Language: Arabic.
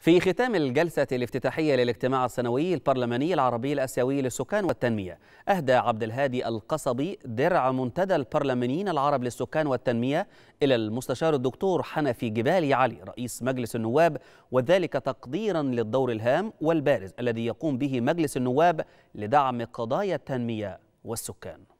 في ختام الجلسة الافتتاحية للاجتماع السنوي البرلماني العربي الآسيوي للسكان والتنمية أهدى عبد الهادي القصبي درع منتدى البرلمانيين العرب للسكان والتنمية إلى المستشار الدكتور حنفي جبالي علي رئيس مجلس النواب وذلك تقديرا للدور الهام والبارز الذي يقوم به مجلس النواب لدعم قضايا التنمية والسكان